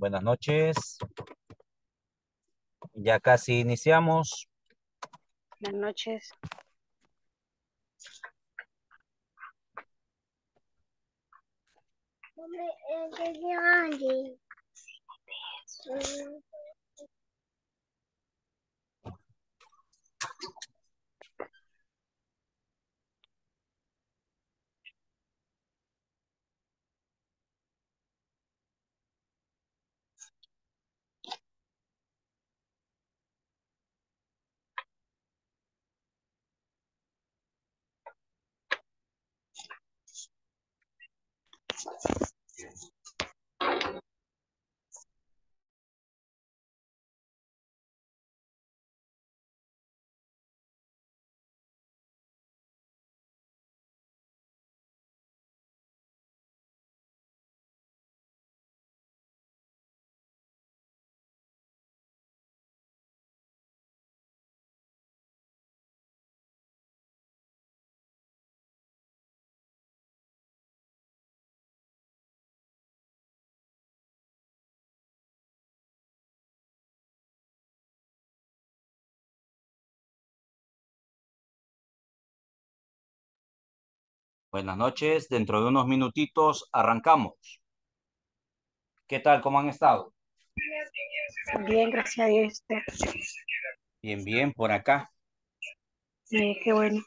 Buenas noches. Ya casi iniciamos. Buenas noches. Buenas noches, dentro de unos minutitos arrancamos. ¿Qué tal? ¿Cómo han estado? Bien, gracias a Dios. Bien, bien, por acá. Sí, qué bueno.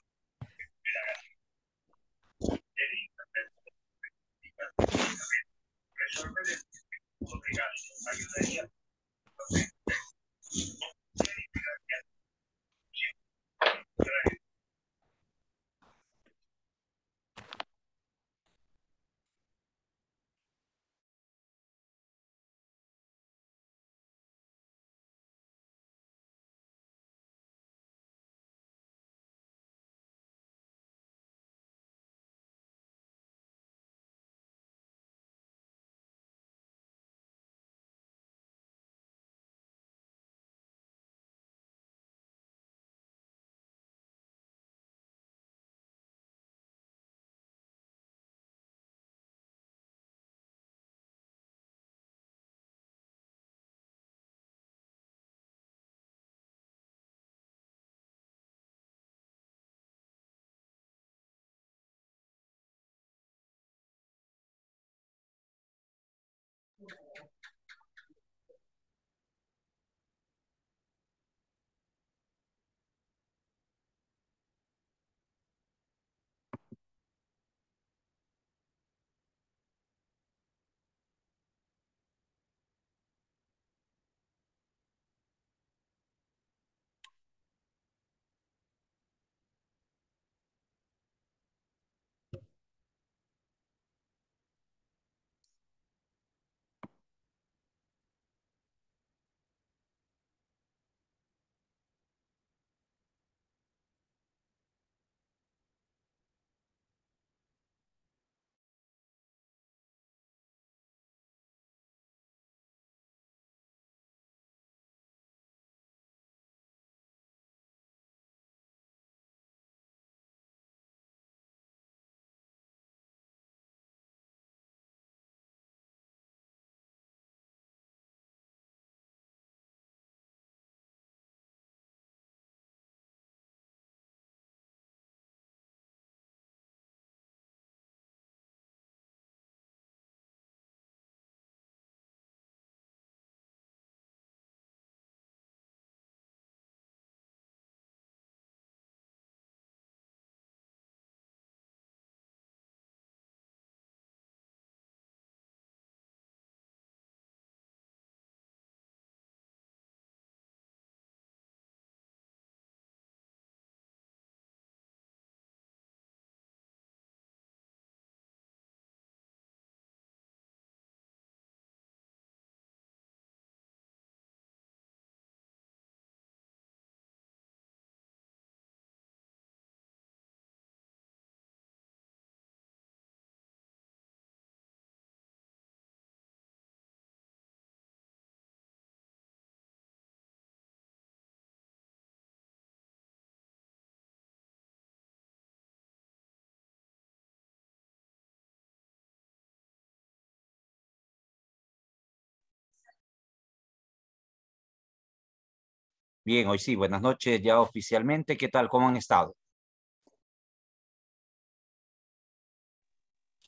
Bien, hoy sí, buenas noches ya oficialmente. ¿Qué tal? ¿Cómo han estado?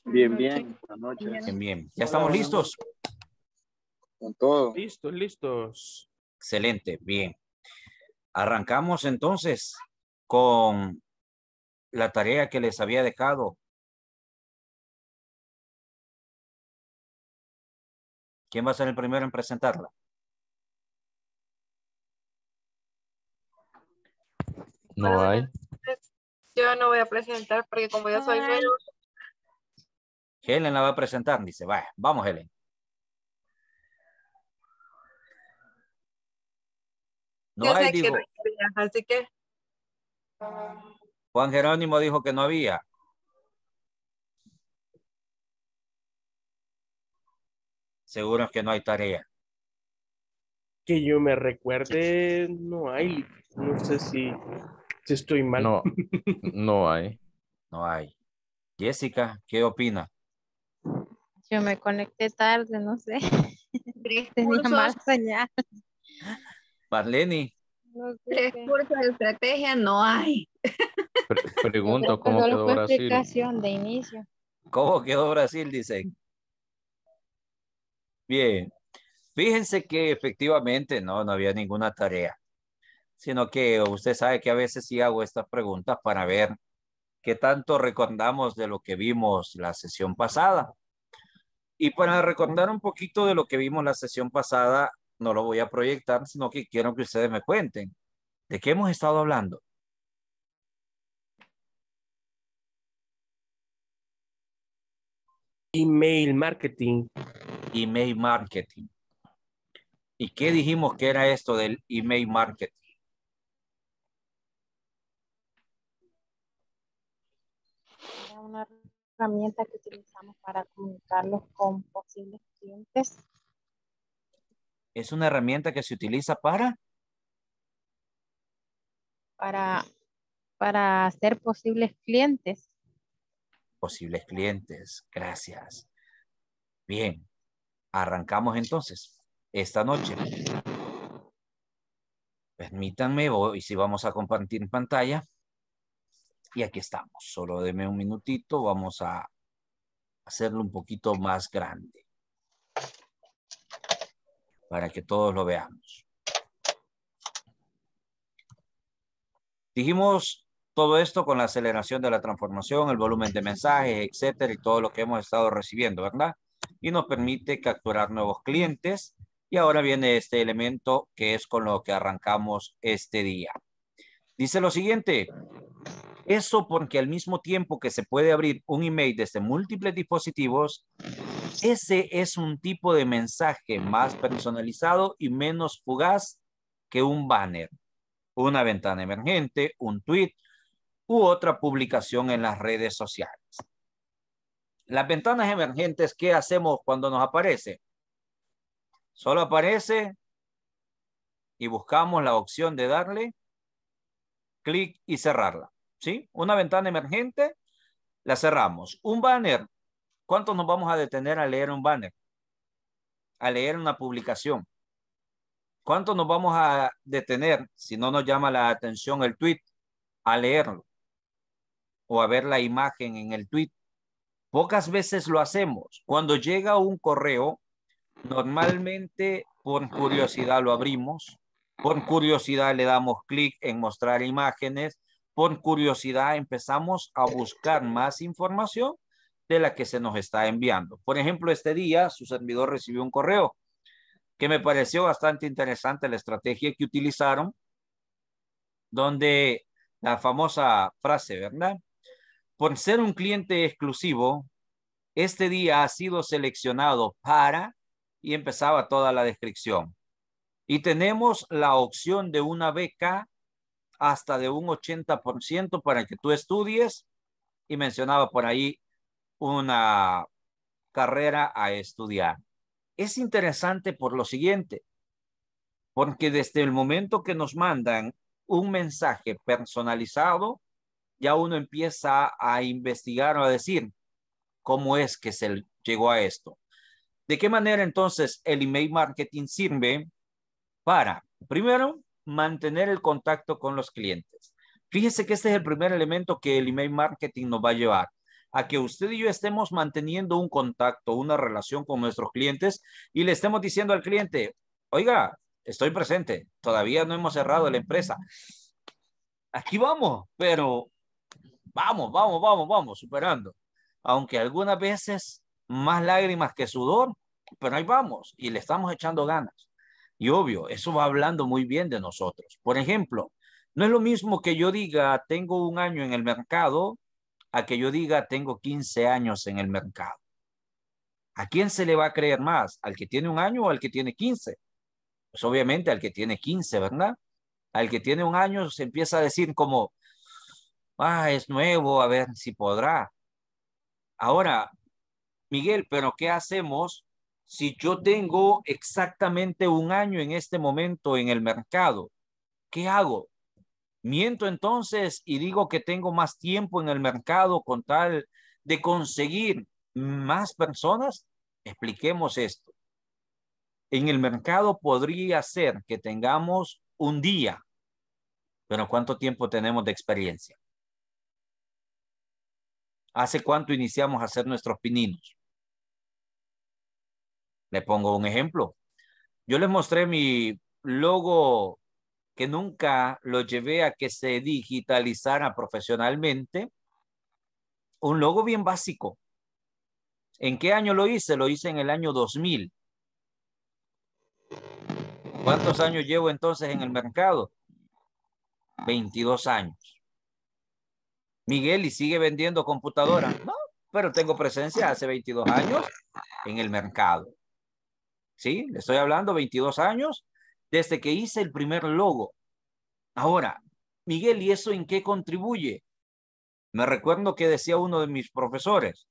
Bien, bien. Buenas noches. Bien, bien. ¿Ya estamos listos? Con todo. Listos, listos. Excelente, bien. Arrancamos entonces con la tarea que les había dejado. ¿Quién va a ser el primero en presentarla? No hay. Yo no voy a presentar porque como ya soy Helen la va a presentar, dice, vaya, vamos Helen. No hay, digo. así que. Juan Jerónimo dijo que no había. Seguro es que no hay tarea. Que yo me recuerde, no hay. No sé si estoy mal. No, no hay. No hay. Jessica, ¿qué opina? Yo me conecté tarde, no sé. señal. Marlene. No Tres cursos de estrategia no hay. pregunto, ¿cómo quedó Brasil? de inicio. ¿Cómo quedó Brasil? Dice. Bien. Fíjense que efectivamente no, no había ninguna tarea sino que usted sabe que a veces sí hago estas preguntas para ver qué tanto recordamos de lo que vimos la sesión pasada. Y para recordar un poquito de lo que vimos la sesión pasada, no lo voy a proyectar, sino que quiero que ustedes me cuenten de qué hemos estado hablando. Email marketing. Email marketing. ¿Y qué dijimos que era esto del email marketing? una herramienta que utilizamos para comunicarlos con posibles clientes. Es una herramienta que se utiliza para para para hacer posibles clientes. Posibles clientes, gracias. Bien, arrancamos entonces esta noche. Permítanme, y si vamos a compartir pantalla. Y aquí estamos. Solo deme un minutito. Vamos a hacerlo un poquito más grande. Para que todos lo veamos. Dijimos todo esto con la aceleración de la transformación, el volumen de mensajes, etcétera, y todo lo que hemos estado recibiendo, ¿verdad? Y nos permite capturar nuevos clientes. Y ahora viene este elemento que es con lo que arrancamos este día. Dice lo siguiente, eso porque al mismo tiempo que se puede abrir un email desde múltiples dispositivos, ese es un tipo de mensaje más personalizado y menos fugaz que un banner, una ventana emergente, un tweet u otra publicación en las redes sociales. Las ventanas emergentes, ¿qué hacemos cuando nos aparece? Solo aparece y buscamos la opción de darle clic y cerrarla. ¿sí? Una ventana emergente, la cerramos. Un banner, ¿cuánto nos vamos a detener a leer un banner? A leer una publicación. ¿Cuánto nos vamos a detener si no nos llama la atención el tweet a leerlo? O a ver la imagen en el tweet. Pocas veces lo hacemos. Cuando llega un correo, normalmente por curiosidad lo abrimos, por curiosidad le damos clic en mostrar imágenes, por curiosidad empezamos a buscar más información de la que se nos está enviando. Por ejemplo, este día su servidor recibió un correo que me pareció bastante interesante la estrategia que utilizaron, donde la famosa frase, ¿verdad? Por ser un cliente exclusivo, este día ha sido seleccionado para y empezaba toda la descripción. Y tenemos la opción de una beca hasta de un 80% para que tú estudies y mencionaba por ahí una carrera a estudiar. Es interesante por lo siguiente, porque desde el momento que nos mandan un mensaje personalizado, ya uno empieza a investigar o a decir cómo es que se llegó a esto. ¿De qué manera entonces el email marketing sirve para, primero, mantener el contacto con los clientes. Fíjese que este es el primer elemento que el email marketing nos va a llevar a que usted y yo estemos manteniendo un contacto, una relación con nuestros clientes y le estemos diciendo al cliente, oiga, estoy presente, todavía no hemos cerrado la empresa. Aquí vamos, pero vamos, vamos, vamos, vamos, superando. Aunque algunas veces más lágrimas que sudor, pero ahí vamos y le estamos echando ganas. Y obvio, eso va hablando muy bien de nosotros. Por ejemplo, no es lo mismo que yo diga tengo un año en el mercado a que yo diga tengo 15 años en el mercado. ¿A quién se le va a creer más? ¿Al que tiene un año o al que tiene 15? Pues obviamente al que tiene 15, ¿verdad? Al que tiene un año se empieza a decir como, ah, es nuevo, a ver si podrá. Ahora, Miguel, pero ¿qué hacemos si yo tengo exactamente un año en este momento en el mercado, ¿qué hago? Miento entonces y digo que tengo más tiempo en el mercado con tal de conseguir más personas. Expliquemos esto. En el mercado podría ser que tengamos un día, pero ¿cuánto tiempo tenemos de experiencia? ¿Hace cuánto iniciamos a hacer nuestros pininos? Le pongo un ejemplo. Yo les mostré mi logo que nunca lo llevé a que se digitalizara profesionalmente. Un logo bien básico. ¿En qué año lo hice? Lo hice en el año 2000. ¿Cuántos años llevo entonces en el mercado? 22 años. Miguel, ¿y sigue vendiendo computadora? No, pero tengo presencia hace 22 años en el mercado. ¿sí? Le estoy hablando 22 años desde que hice el primer logo. Ahora, Miguel, ¿y eso en qué contribuye? Me recuerdo que decía uno de mis profesores,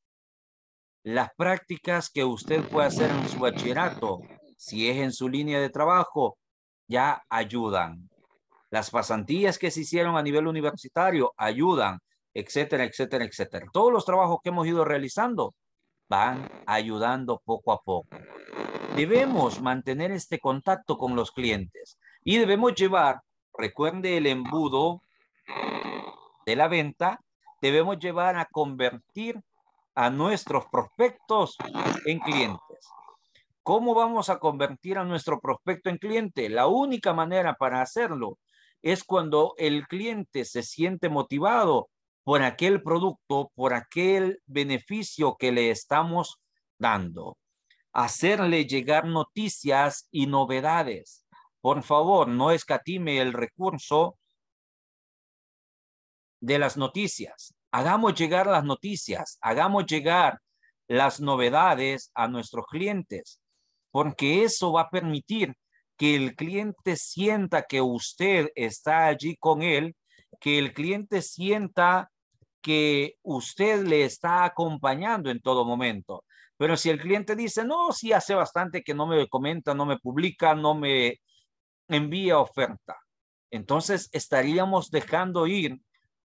las prácticas que usted puede hacer en su bachillerato, si es en su línea de trabajo, ya ayudan. Las pasantías que se hicieron a nivel universitario ayudan, etcétera, etcétera, etcétera. Todos los trabajos que hemos ido realizando van ayudando poco a poco. Debemos mantener este contacto con los clientes y debemos llevar, recuerde el embudo de la venta, debemos llevar a convertir a nuestros prospectos en clientes. ¿Cómo vamos a convertir a nuestro prospecto en cliente? La única manera para hacerlo es cuando el cliente se siente motivado por aquel producto, por aquel beneficio que le estamos dando hacerle llegar noticias y novedades. Por favor, no escatime el recurso de las noticias. Hagamos llegar las noticias, hagamos llegar las novedades a nuestros clientes, porque eso va a permitir que el cliente sienta que usted está allí con él, que el cliente sienta que usted le está acompañando en todo momento. Pero si el cliente dice, no, sí hace bastante que no me comenta, no me publica, no me envía oferta, entonces estaríamos dejando ir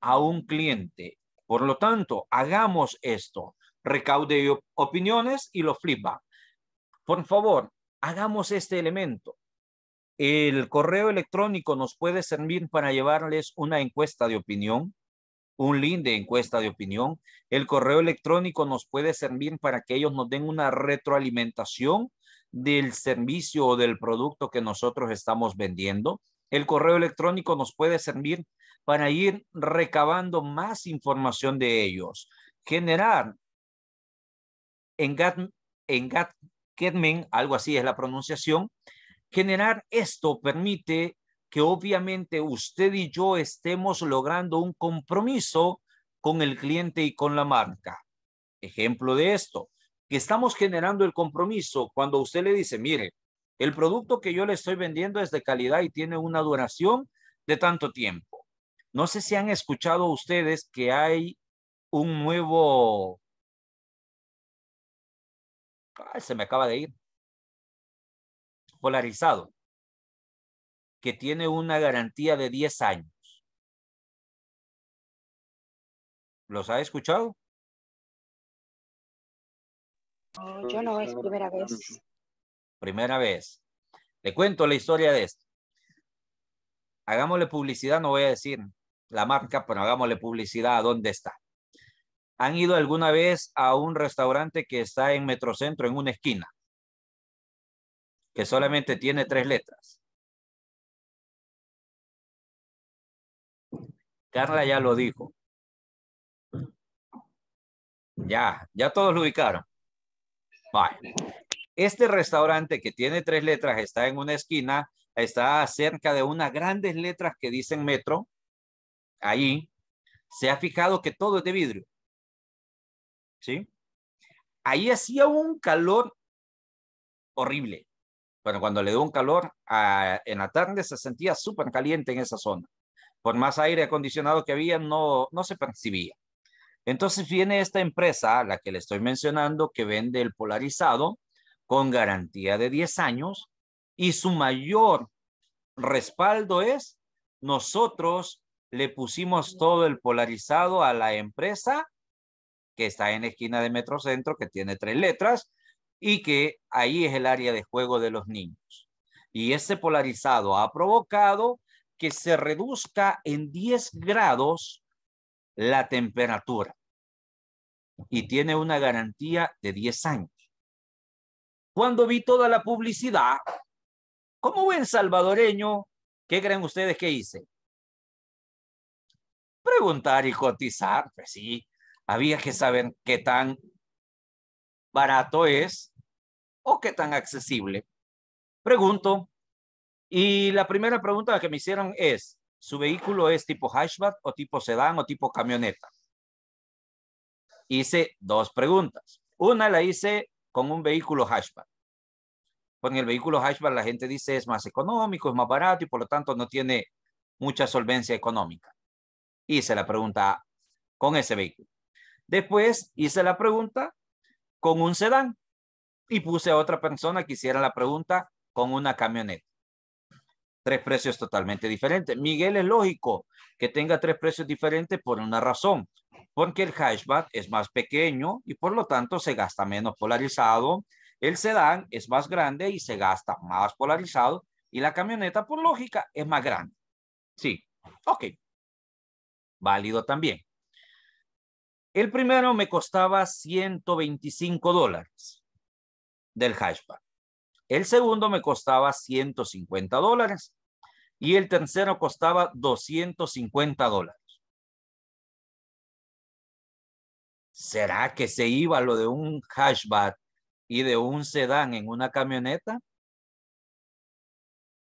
a un cliente. Por lo tanto, hagamos esto, recaude opiniones y lo flipa. Por favor, hagamos este elemento. El correo electrónico nos puede servir para llevarles una encuesta de opinión un link de encuesta de opinión. El correo electrónico nos puede servir para que ellos nos den una retroalimentación del servicio o del producto que nosotros estamos vendiendo. El correo electrónico nos puede servir para ir recabando más información de ellos, generar en GATMEN, algo así es la pronunciación, generar esto permite obviamente usted y yo estemos logrando un compromiso con el cliente y con la marca. Ejemplo de esto, que estamos generando el compromiso cuando usted le dice, mire, el producto que yo le estoy vendiendo es de calidad y tiene una duración de tanto tiempo. No sé si han escuchado ustedes que hay un nuevo... se me acaba de ir. Polarizado que tiene una garantía de 10 años. ¿Los ha escuchado? yo no, es primera vez. Primera vez. Le cuento la historia de esto. Hagámosle publicidad, no voy a decir la marca, pero hagámosle publicidad a dónde está. ¿Han ido alguna vez a un restaurante que está en Metrocentro, en una esquina? Que solamente tiene tres letras. Carla ya lo dijo. Ya, ya todos lo ubicaron. Este restaurante que tiene tres letras está en una esquina, está cerca de unas grandes letras que dicen metro. Ahí se ha fijado que todo es de vidrio. ¿Sí? Ahí hacía un calor horrible. Bueno, cuando le dio un calor ah, en la tarde se sentía súper caliente en esa zona por más aire acondicionado que había, no, se percibía. Entonces viene esta empresa, la que le estoy mencionando, que vende el polarizado con garantía de 10 años y su mayor respaldo es nosotros le pusimos todo el polarizado a la empresa que está en esquina de Metrocentro, que tiene tres letras, y que ahí es el área de juego de los niños. Y ese polarizado ha provocado que se reduzca en 10 grados la temperatura y tiene una garantía de 10 años. Cuando vi toda la publicidad, como buen salvadoreño, ¿qué creen ustedes que hice? Preguntar y cotizar, pues sí, había que saber qué tan barato es o qué tan accesible. Pregunto, y la primera pregunta que me hicieron es, ¿su vehículo es tipo hatchback o tipo sedán o tipo camioneta? Hice dos preguntas. Una la hice con un vehículo hatchback. Con el vehículo hatchback la gente dice es más económico, es más barato y por lo tanto no tiene mucha solvencia económica. Hice la pregunta con ese vehículo. Después hice la pregunta con un sedán y puse a otra persona que hiciera la pregunta con una camioneta tres precios totalmente diferentes. Miguel es lógico que tenga tres precios diferentes por una razón, porque el hatchback es más pequeño y por lo tanto se gasta menos polarizado, el sedán es más grande y se gasta más polarizado y la camioneta por lógica es más grande. Sí, ok. Válido también. El primero me costaba 125 dólares del hatchback. El segundo me costaba 150 dólares y el tercero costaba 250 dólares. ¿Será que se iba lo de un hatchback y de un sedán en una camioneta?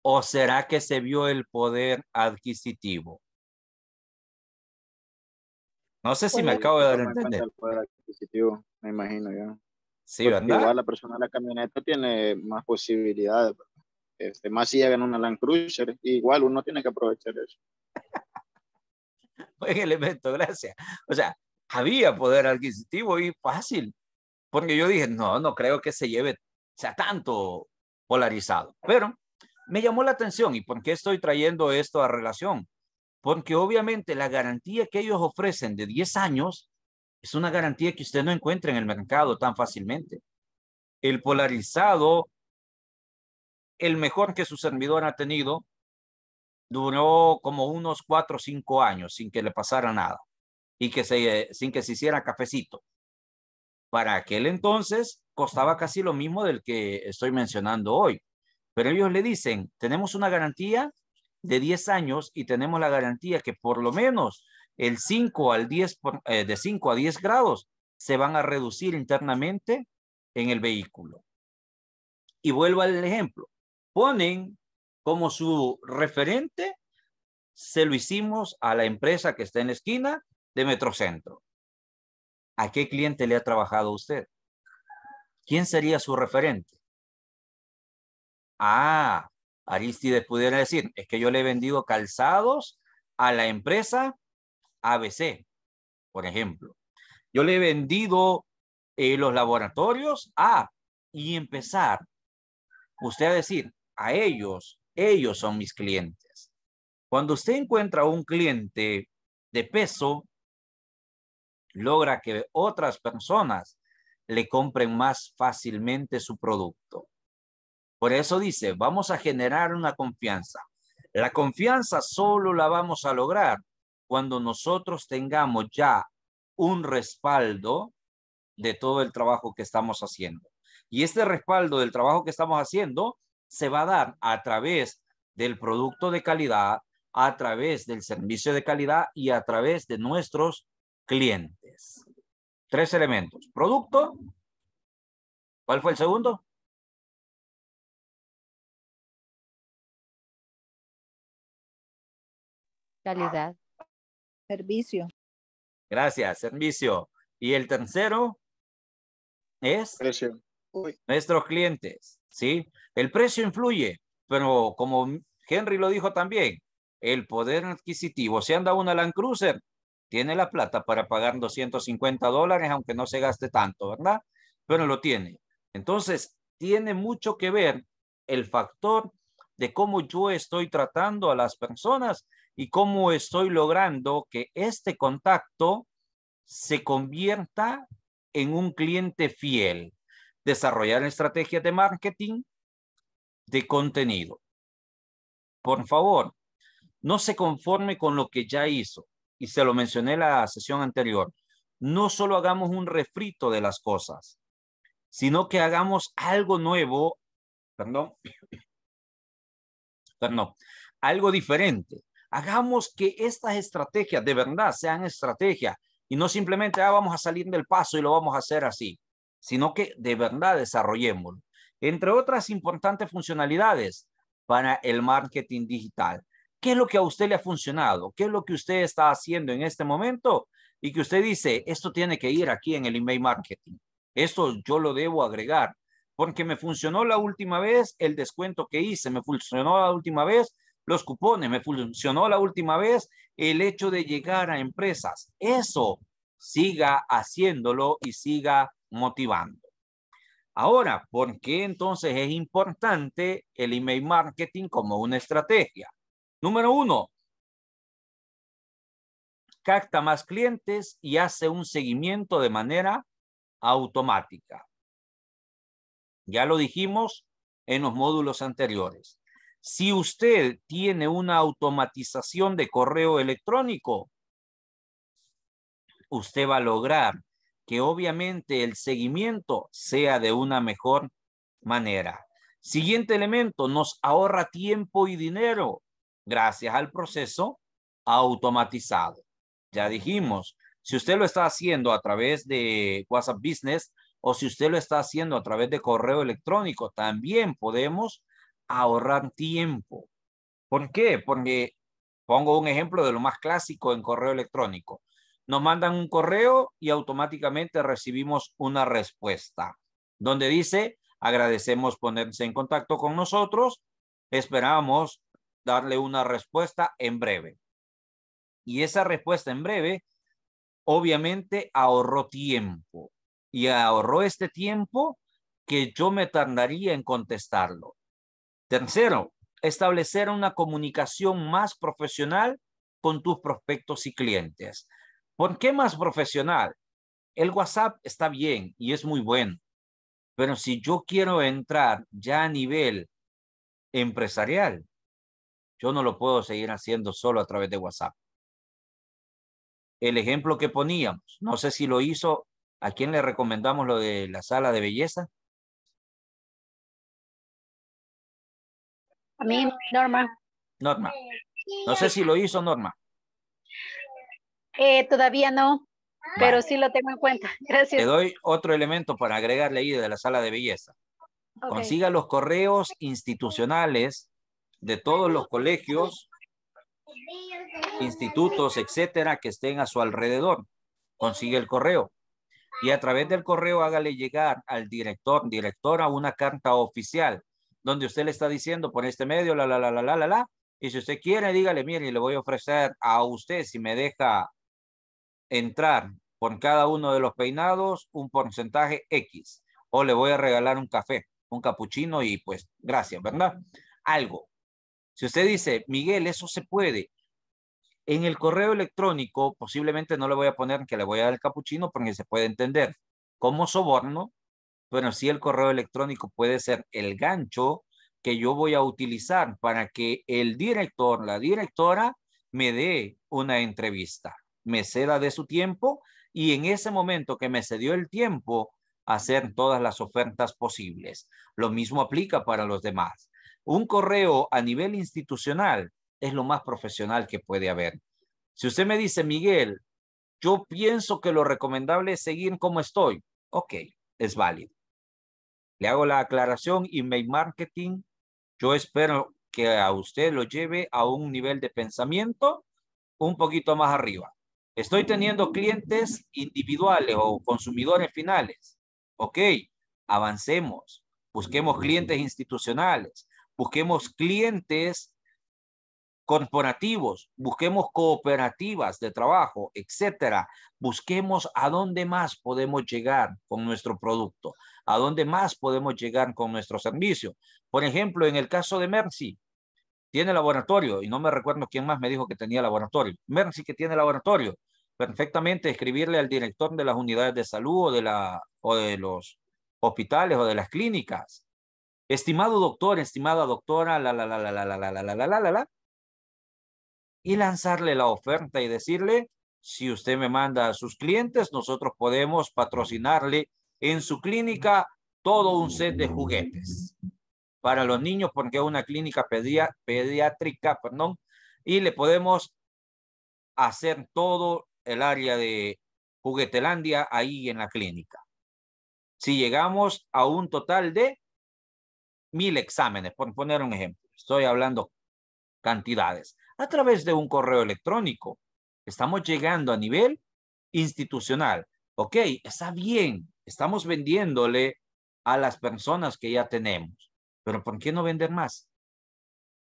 ¿O será que se vio el poder adquisitivo? No sé si me acabo de dar a entender. El poder adquisitivo, me imagino yo. Sí, ¿verdad? Igual la persona de la camioneta tiene más posibilidades. Este, si ganó una Land Cruiser, igual uno tiene que aprovechar eso. Buen elemento, gracias. O sea, había poder adquisitivo y fácil, porque yo dije, no, no creo que se lleve, sea tanto polarizado. Pero me llamó la atención y por qué estoy trayendo esto a relación. Porque obviamente la garantía que ellos ofrecen de 10 años es una garantía que usted no encuentra en el mercado tan fácilmente. El polarizado el mejor que su servidor ha tenido duró como unos cuatro o cinco años sin que le pasara nada y que sin que se hiciera cafecito. Para aquel entonces costaba casi lo mismo del que estoy mencionando hoy. Pero ellos le dicen, tenemos una garantía de 10 años y tenemos la garantía que por lo menos el 5 al 10, eh, de 5 a 10 grados se van a reducir internamente en el vehículo. Y vuelvo al ejemplo ponen como su referente, se lo hicimos a la empresa que está en la esquina de Metrocentro. ¿A qué cliente le ha trabajado usted? ¿Quién sería su referente? Ah, Aristides pudiera decir, es que yo le he vendido calzados a la empresa ABC, por ejemplo. Yo le he vendido eh, los laboratorios a, y empezar usted a decir, a ellos, ellos son mis clientes. Cuando usted encuentra un cliente de peso, logra que otras personas le compren más fácilmente su producto. Por eso dice, vamos a generar una confianza. La confianza solo la vamos a lograr cuando nosotros tengamos ya un respaldo de todo el trabajo que estamos haciendo. Y este respaldo del trabajo que estamos haciendo se va a dar a través del producto de calidad, a través del servicio de calidad y a través de nuestros clientes. Tres elementos. Producto. ¿Cuál fue el segundo? Calidad. Servicio. Gracias, servicio. Y el tercero es nuestros clientes, ¿sí? El precio influye, pero como Henry lo dijo también, el poder adquisitivo, si anda un Land Cruiser, tiene la plata para pagar 250 dólares, aunque no se gaste tanto, ¿verdad? Pero lo tiene. Entonces, tiene mucho que ver el factor de cómo yo estoy tratando a las personas y cómo estoy logrando que este contacto se convierta en un cliente fiel desarrollar estrategias de marketing de contenido. Por favor, no se conforme con lo que ya hizo, y se lo mencioné en la sesión anterior. No solo hagamos un refrito de las cosas, sino que hagamos algo nuevo, perdón, perdón, algo diferente. Hagamos que estas estrategias de verdad sean estrategias y no simplemente ah, vamos a salir del paso y lo vamos a hacer así sino que de verdad desarrollemos. Entre otras importantes funcionalidades para el marketing digital. ¿Qué es lo que a usted le ha funcionado? ¿Qué es lo que usted está haciendo en este momento? Y que usted dice, esto tiene que ir aquí en el email marketing. Esto yo lo debo agregar porque me funcionó la última vez el descuento que hice, me funcionó la última vez los cupones, me funcionó la última vez el hecho de llegar a empresas. Eso siga haciéndolo y siga motivando. Ahora, ¿por qué entonces es importante el email marketing como una estrategia? Número uno, capta más clientes y hace un seguimiento de manera automática. Ya lo dijimos en los módulos anteriores. Si usted tiene una automatización de correo electrónico, usted va a lograr que obviamente el seguimiento sea de una mejor manera. Siguiente elemento, nos ahorra tiempo y dinero gracias al proceso automatizado. Ya dijimos, si usted lo está haciendo a través de WhatsApp Business o si usted lo está haciendo a través de correo electrónico, también podemos ahorrar tiempo. ¿Por qué? Porque pongo un ejemplo de lo más clásico en correo electrónico nos mandan un correo y automáticamente recibimos una respuesta donde dice, agradecemos ponerse en contacto con nosotros, esperamos darle una respuesta en breve. Y esa respuesta en breve, obviamente, ahorró tiempo. Y ahorró este tiempo que yo me tardaría en contestarlo. Tercero, establecer una comunicación más profesional con tus prospectos y clientes. ¿Por qué más profesional? El WhatsApp está bien y es muy bueno, pero si yo quiero entrar ya a nivel empresarial, yo no lo puedo seguir haciendo solo a través de WhatsApp. El ejemplo que poníamos, no sé si lo hizo, ¿a quién le recomendamos lo de la sala de belleza? A mí, Norma. Norma. No sé si lo hizo Norma. Eh, todavía no, pero sí lo tengo en cuenta. Gracias. Te doy otro elemento para agregarle ahí de la sala de belleza. Consiga los correos institucionales de todos los colegios, institutos, etcétera, que estén a su alrededor. Consigue el correo. Y a través del correo hágale llegar al director, directora, una carta oficial donde usted le está diciendo por este medio, la, la, la, la, la, la, la. Y si usted quiere, dígale, mire, le voy a ofrecer a usted si me deja entrar por cada uno de los peinados un porcentaje X o le voy a regalar un café, un capuchino y pues gracias, ¿verdad? Algo. Si usted dice, Miguel, eso se puede. En el correo electrónico posiblemente no le voy a poner que le voy a dar el capuchino porque se puede entender como soborno, pero sí el correo electrónico puede ser el gancho que yo voy a utilizar para que el director, la directora, me dé una entrevista me ceda de su tiempo y en ese momento que me cedió el tiempo, hacer todas las ofertas posibles. Lo mismo aplica para los demás. Un correo a nivel institucional es lo más profesional que puede haber. Si usted me dice, Miguel, yo pienso que lo recomendable es seguir como estoy, ok, es válido. Le hago la aclaración, email marketing, yo espero que a usted lo lleve a un nivel de pensamiento un poquito más arriba. Estoy teniendo clientes individuales o consumidores finales. Ok, avancemos. Busquemos clientes institucionales. Busquemos clientes corporativos, busquemos cooperativas de trabajo, etcétera. Busquemos a dónde más podemos llegar con nuestro producto, a dónde más podemos llegar con nuestro servicio. Por ejemplo, en el caso de Mercy, tiene laboratorio y no me recuerdo quién más me dijo que tenía laboratorio. menos sí que tiene laboratorio. Perfectamente escribirle al director de las unidades de salud o de, la, o de los hospitales o de las clínicas. Estimado doctor, estimada doctora, la, la, la, la, la, la, la, la, la, la, la. Y lanzarle la oferta y decirle, si usted me manda a sus clientes, nosotros podemos patrocinarle en su clínica todo un set de juguetes para los niños porque es una clínica pediátrica, perdón, y le podemos hacer todo el área de juguetelandia ahí en la clínica. Si llegamos a un total de mil exámenes, por poner un ejemplo, estoy hablando cantidades, a través de un correo electrónico, estamos llegando a nivel institucional. Ok, está bien, estamos vendiéndole a las personas que ya tenemos. Pero ¿por qué no vender más?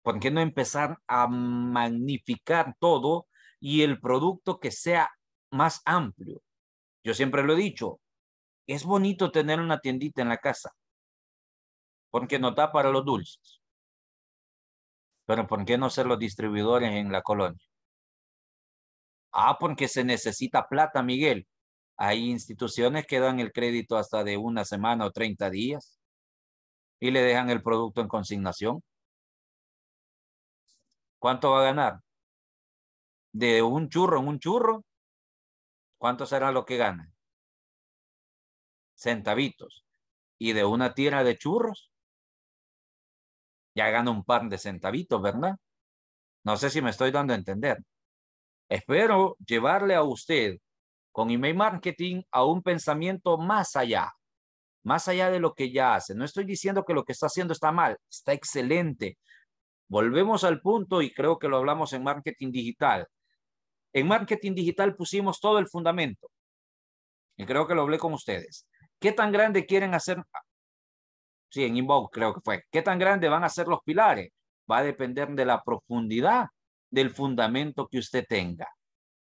¿Por qué no empezar a magnificar todo y el producto que sea más amplio? Yo siempre lo he dicho, es bonito tener una tiendita en la casa, porque no da para los dulces. Pero ¿por qué no ser los distribuidores en la colonia? Ah, porque se necesita plata, Miguel. Hay instituciones que dan el crédito hasta de una semana o 30 días y le dejan el producto en consignación. ¿Cuánto va a ganar? De un churro en un churro, ¿cuánto será lo que gana? Centavitos. Y de una tira de churros, ya gana un par de centavitos, ¿verdad? No sé si me estoy dando a entender. Espero llevarle a usted con email marketing a un pensamiento más allá más allá de lo que ya hace. No estoy diciendo que lo que está haciendo está mal, está excelente. Volvemos al punto y creo que lo hablamos en marketing digital. En marketing digital pusimos todo el fundamento. Y creo que lo hablé con ustedes. ¿Qué tan grande quieren hacer? Sí, en Inbox creo que fue. ¿Qué tan grande van a ser los pilares? Va a depender de la profundidad del fundamento que usted tenga.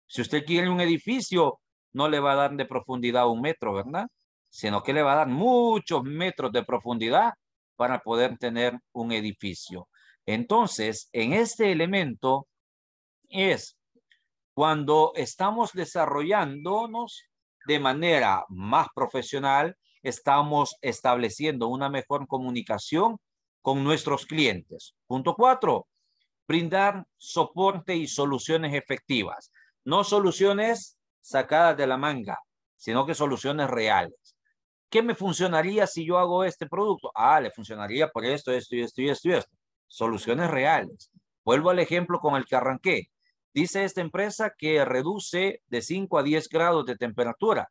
Si usted quiere un edificio, no le va a dar de profundidad un metro, ¿verdad? sino que le va a dar muchos metros de profundidad para poder tener un edificio. Entonces, en este elemento es cuando estamos desarrollándonos de manera más profesional, estamos estableciendo una mejor comunicación con nuestros clientes. Punto cuatro, brindar soporte y soluciones efectivas. No soluciones sacadas de la manga, sino que soluciones reales. ¿Qué me funcionaría si yo hago este producto? Ah, le funcionaría por esto, esto y esto y esto esto. Soluciones reales. Vuelvo al ejemplo con el que arranqué. Dice esta empresa que reduce de 5 a 10 grados de temperatura.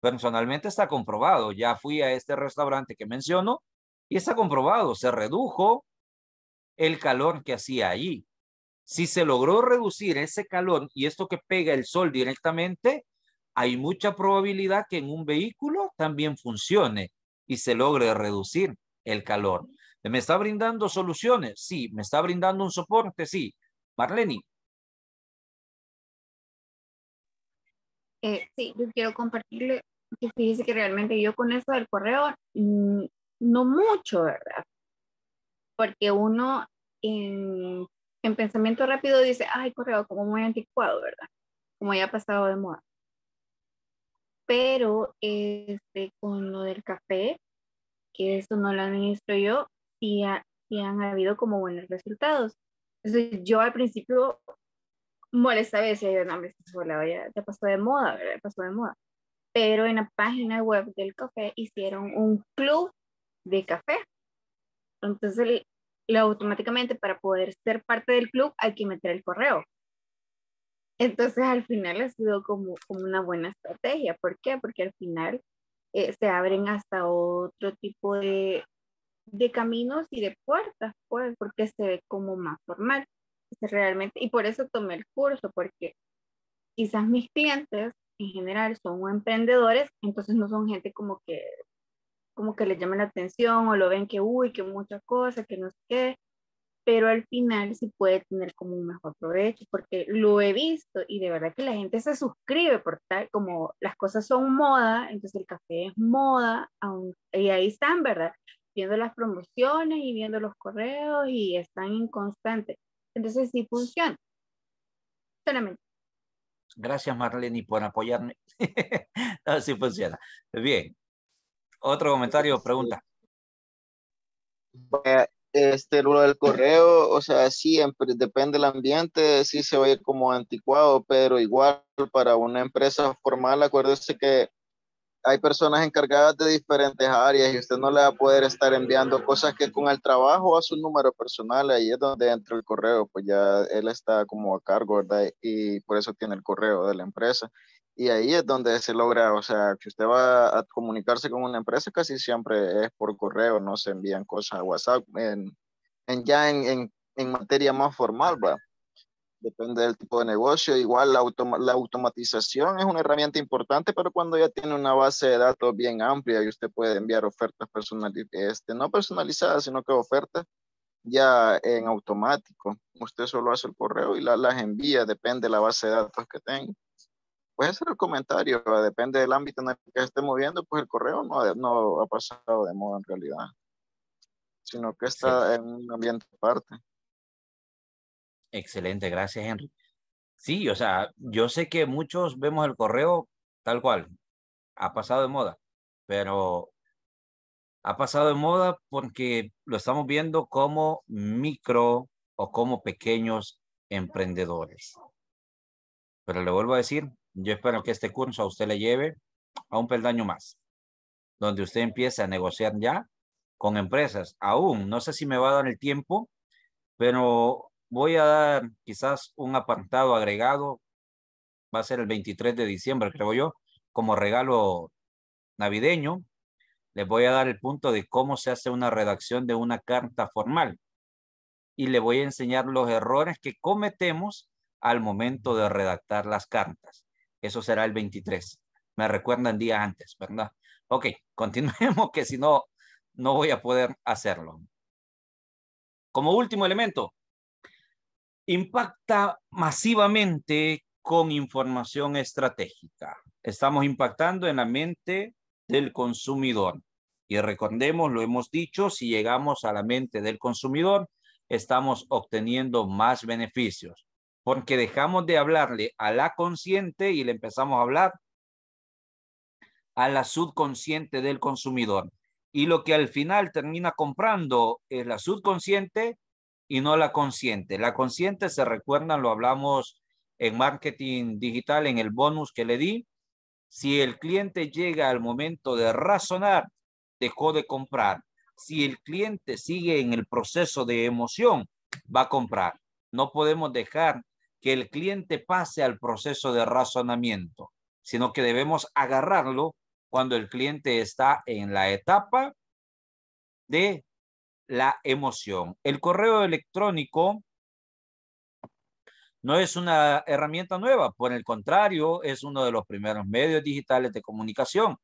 Personalmente está comprobado. Ya fui a este restaurante que menciono y está comprobado. Se redujo el calor que hacía allí. Si se logró reducir ese calor y esto que pega el sol directamente, hay mucha probabilidad que en un vehículo también funcione y se logre reducir el calor. ¿Me está brindando soluciones? Sí. ¿Me está brindando un soporte? Sí. Marleni. Eh, sí, yo quiero compartirle que fíjese que realmente yo con eso del correo mm, no mucho, ¿verdad? Porque uno en, en pensamiento rápido dice, ay, correo como muy anticuado, ¿verdad? Como ya ha pasado de moda pero este, con lo del café, que eso no lo administro yo, sí, han habido como buenos resultados. yo al principio molestaba a veces, no, hombre, ya, ya pasó de moda, ¿verdad? Ya pasó de moda. Pero en la página web del café hicieron un club de café. Entonces, automáticamente para poder ser parte del club hay que meter el correo. Entonces al final ha sido como, como una buena estrategia. ¿Por qué? Porque al final eh, se abren hasta otro tipo de, caminos y de puertas, pues, porque se ve como más formal. Realmente, y por eso tomé el curso, porque quizás mis clientes en general son emprendedores, entonces no son gente como que como que les llama la atención o lo ven que, uy, que mucha cosa, que no sé qué, pero al final sí puede tener como un mejor provecho, porque lo he visto y de verdad que la gente se suscribe por tal, como las cosas son moda, entonces el café es moda, y ahí están, ¿verdad? Viendo las promociones y viendo los correos y están en constante. Entonces sí funciona. Solamente. Gracias Marlene por apoyarme. Así funciona. Bien. Otro comentario o pregunta. Este, lo del correo, o sea, siempre pues, depende del ambiente, sí se va a ir como anticuado, pero igual para una empresa formal, acuérdese que hay personas encargadas de diferentes áreas y usted no le va a poder estar enviando cosas que con el trabajo a su número personal, ahí es donde entra el correo, pues ya él está como a cargo, ¿verdad? Y por eso tiene el correo de la empresa. Y ahí es donde se logra, o sea, que usted va a comunicarse con una empresa, casi siempre es por correo, no se envían cosas a WhatsApp, en, ya en, materia más formal, va. Depende del tipo de negocio, igual la, automatización es una herramienta importante, pero cuando ya tiene una base de datos bien amplia y usted puede enviar ofertas personalizadas, este, no personalizadas, sino que ofertas ya en automático. Usted solo hace el correo y las envía, depende de la base de datos que tenga puede ser el comentario, depende del ámbito en el que esté moviendo, pues el correo no, no ha pasado de moda en realidad, sino que está en un ambiente aparte. Excelente, gracias Henry. Sí, o sea, yo sé que muchos vemos el correo tal cual, ha pasado de moda, pero ha pasado de moda porque lo estamos viendo como micro o como pequeños emprendedores. Pero le vuelvo a decir, yo espero que este curso a usted le lleve a un peldaño más, donde usted empiece a negociar ya con empresas. Aún, no sé si me va a dar el tiempo, pero voy a dar quizás un apartado agregado. Va a ser el 23 de diciembre, creo yo, como regalo navideño. Les voy a dar el punto de cómo se hace una redacción de una carta formal. Y le voy a enseñar los errores que cometemos al momento de redactar las cartas. Eso será el 23. Me recuerdan día antes, ¿verdad? Ok, continuemos que si no, no voy a poder hacerlo. Como último elemento, impacta masivamente con información estratégica. Estamos impactando en la mente del consumidor. Y recordemos, lo hemos dicho, si llegamos a la mente del consumidor, estamos obteniendo más beneficios porque dejamos de hablarle a la consciente y le empezamos a hablar a la subconsciente del consumidor. Y lo que al final termina comprando es la subconsciente y no la consciente. La consciente, se recuerdan, lo hablamos en marketing digital, en el bonus que le di. Si el cliente llega al momento de razonar, dejó de comprar. Si el cliente sigue en el proceso de emoción, va a comprar. No podemos dejar el cliente pase al proceso de razonamiento, sino que debemos agarrarlo cuando el cliente está en la etapa de la emoción. El correo electrónico no es una herramienta nueva, por el contrario, es uno de los primeros medios digitales de comunicación.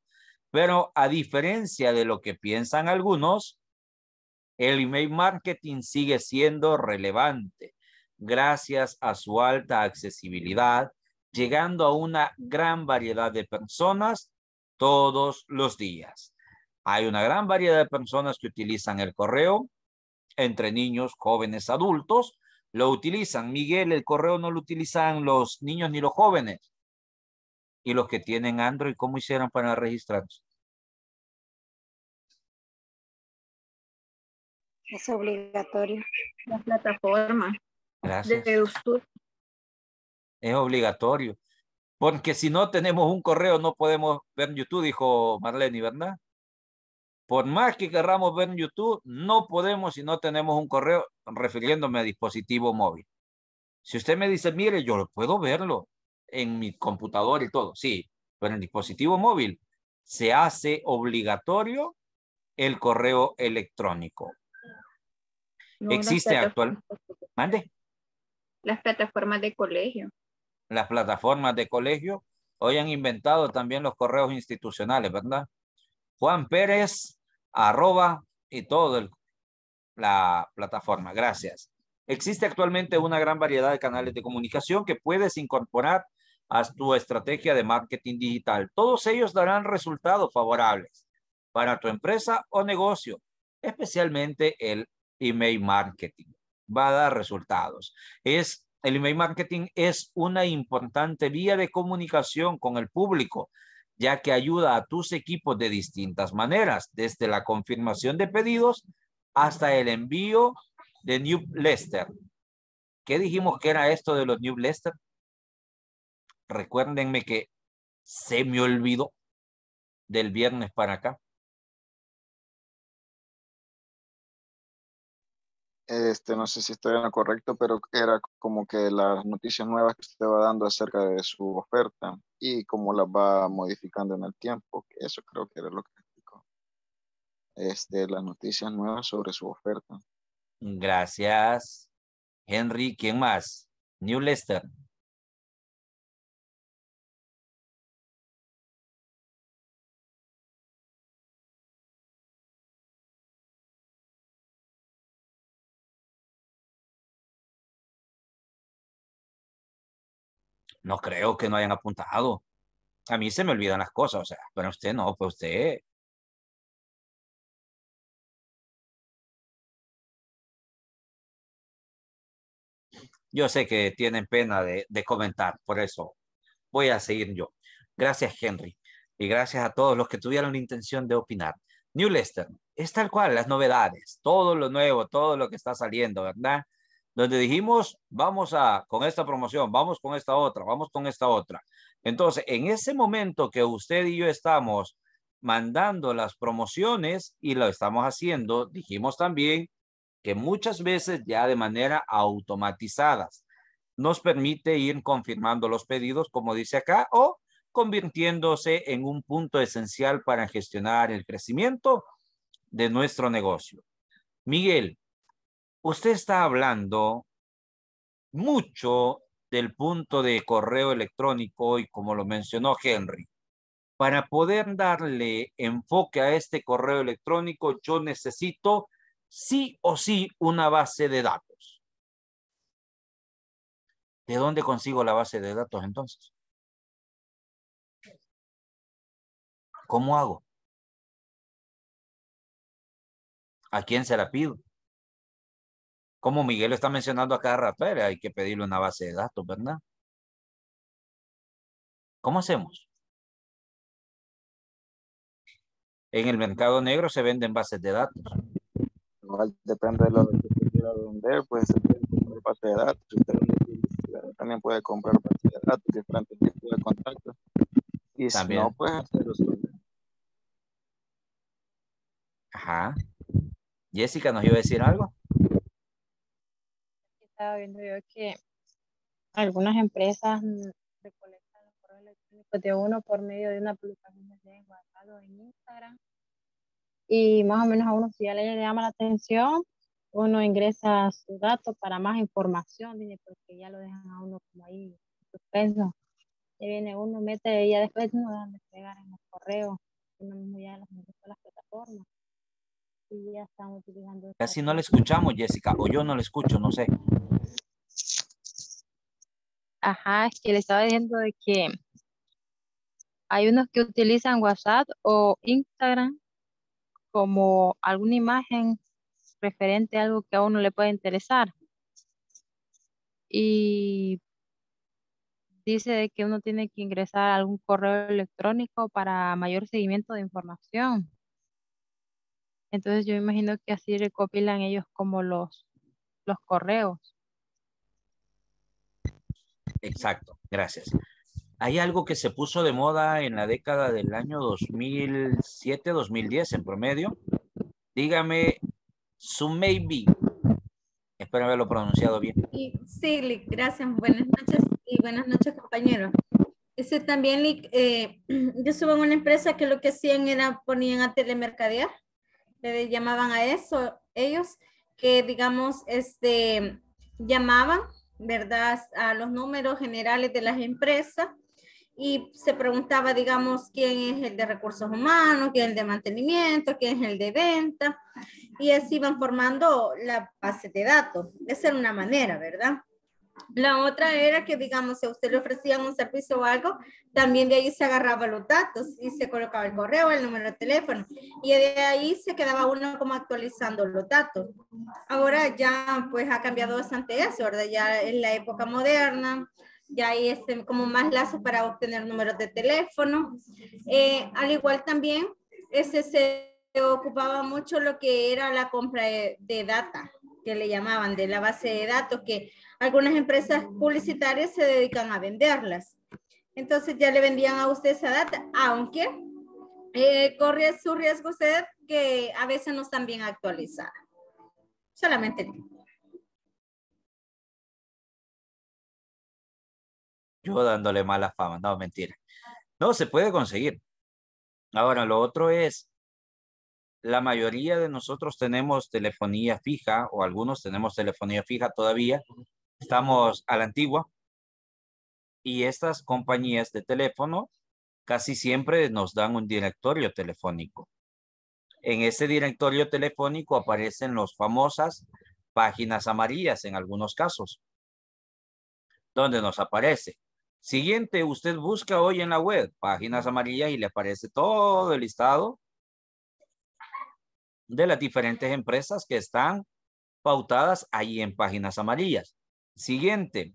Pero a diferencia de lo que piensan algunos, el email marketing sigue siendo relevante gracias a su alta accesibilidad, llegando a una gran variedad de personas todos los días. Hay una gran variedad de personas que utilizan el correo, entre niños, jóvenes, adultos, lo utilizan. Miguel, el correo no lo utilizan los niños ni los jóvenes. Y los que tienen Android, ¿cómo hicieron para registrarse? Es obligatorio. La plataforma. Gracias. Es obligatorio. Porque si no tenemos un correo, no podemos ver YouTube, dijo Marlene, ¿verdad? Por más que queramos ver en YouTube, no podemos si no tenemos un correo refiriéndome a dispositivo móvil. Si usted me dice, mire, yo puedo verlo en mi computador y todo, sí, pero en dispositivo móvil se hace obligatorio el correo electrónico. Existe actualmente Mande. Las plataformas de colegio. Las plataformas de colegio. Hoy han inventado también los correos institucionales, ¿verdad? Juan Pérez, arroba y todo la plataforma. Gracias. Existe actualmente una gran variedad de canales de comunicación que puedes incorporar a tu estrategia de marketing digital. Todos ellos darán resultados favorables para tu empresa o negocio, especialmente el email marketing va a dar resultados. Es el email marketing es una importante vía de comunicación con el público, ya que ayuda a tus equipos de distintas maneras, desde la confirmación de pedidos hasta el envío de new lester. ¿Qué dijimos que era esto de los new lester? Recuérdenme que se me olvidó del viernes para acá. este, no sé si estoy en lo correcto, pero era como que las noticias nuevas que usted va dando acerca de su oferta y cómo las va modificando en el tiempo. Eso creo que era lo que explicó. Este, las noticias nuevas sobre su oferta. Gracias. Henry, ¿quién más? New Lester. no creo que no hayan apuntado. A mí se me olvidan las cosas, o sea, pero usted no, pues usted yo sé que tienen pena de, de, comentar, por eso voy a seguir yo. Gracias, Henry, y gracias a todos los que tuvieron la intención de opinar. New Lester, es tal cual, las novedades, todo lo nuevo, todo lo que está saliendo, ¿verdad? donde dijimos, vamos a, con esta promoción, vamos con esta otra, vamos con esta otra. Entonces, en ese momento que usted y yo estamos mandando las promociones y lo estamos haciendo, dijimos también que muchas veces ya de manera automatizadas nos permite ir confirmando los pedidos, como dice acá, o convirtiéndose en un punto esencial para gestionar el crecimiento de nuestro negocio. Miguel, usted está hablando mucho del punto de correo electrónico y como lo mencionó Henry, para poder darle enfoque a este correo electrónico, yo necesito sí o sí una base de datos. ¿De dónde consigo la base de datos entonces? ¿Cómo hago? ¿A quién se la pido? como Miguel lo está mencionando a Rafael, eh, hay que pedirle una base de datos, ¿verdad? ¿Cómo hacemos? En el mercado negro se venden bases de datos. Igual depende de lo que quiera vender, pues puede comprar base de datos. también puede comprar bases de datos, diferentes tipos de contactos. Y si no, pues hacerlo Ajá. Jessica, ¿nos iba a decir algo? estaba viendo yo que algunas empresas mm, recolectan los correos electrónicos de uno por medio de una publicación de lengua en Instagram. Y más o menos a uno, si ya le llama la atención, uno ingresa su dato para más información, dice, porque ya lo dejan a uno como ahí suspenso. Y viene uno, mete y ya después no dan de pegar en los correos. Uno mismo ya los las plataformas. Y ya estamos utilizando. Casi no le escuchamos, Jessica, o yo no le escucho, no sé. Ajá, es que le estaba diciendo de que hay unos que utilizan WhatsApp o Instagram como alguna imagen referente a algo que a uno le puede interesar. Y dice de que uno tiene que ingresar algún correo electrónico para mayor seguimiento de información. Entonces yo imagino que así recopilan ellos como los, los correos. Exacto, gracias. Hay algo que se puso de moda en la década del año 2007-2010 en promedio. Dígame, su maybe. Espero haberlo pronunciado bien. Sí, Lick, gracias. Buenas noches y buenas noches, compañeros. Ese también, Lick, eh, yo estuve en una empresa que lo que hacían era ponían a telemercadear. Le llamaban a eso ellos, que digamos, este, llamaban ¿verdad? A los números generales de las empresas y se preguntaba, digamos, quién es el de recursos humanos, quién es el de mantenimiento, quién es el de venta, y así iban formando la base de datos. Esa era una manera, ¿verdad? La otra era que, digamos, si a usted le ofrecían un servicio o algo, también de ahí se agarraba los datos y se colocaba el correo, el número de teléfono. Y de ahí se quedaba uno como actualizando los datos. Ahora ya pues ha cambiado bastante eso, ¿verdad? Ya en la época moderna, ya hay este, como más lazos para obtener números de teléfono. Eh, al igual también ese se ocupaba mucho lo que era la compra de, de data, que le llamaban, de la base de datos, que algunas empresas publicitarias se dedican a venderlas. Entonces ya le vendían a usted esa data, aunque eh, corre su riesgo usted que a veces no están bien actualizadas. Solamente. Yo dándole mala fama, no, mentira. No, se puede conseguir. Ahora, lo otro es, la mayoría de nosotros tenemos telefonía fija o algunos tenemos telefonía fija todavía estamos a la antigua y estas compañías de teléfono casi siempre nos dan un directorio telefónico. En ese directorio telefónico aparecen las famosas páginas amarillas en algunos casos, donde nos aparece. Siguiente, usted busca hoy en la web páginas amarillas y le aparece todo el listado de las diferentes empresas que están pautadas ahí en páginas amarillas. Siguiente,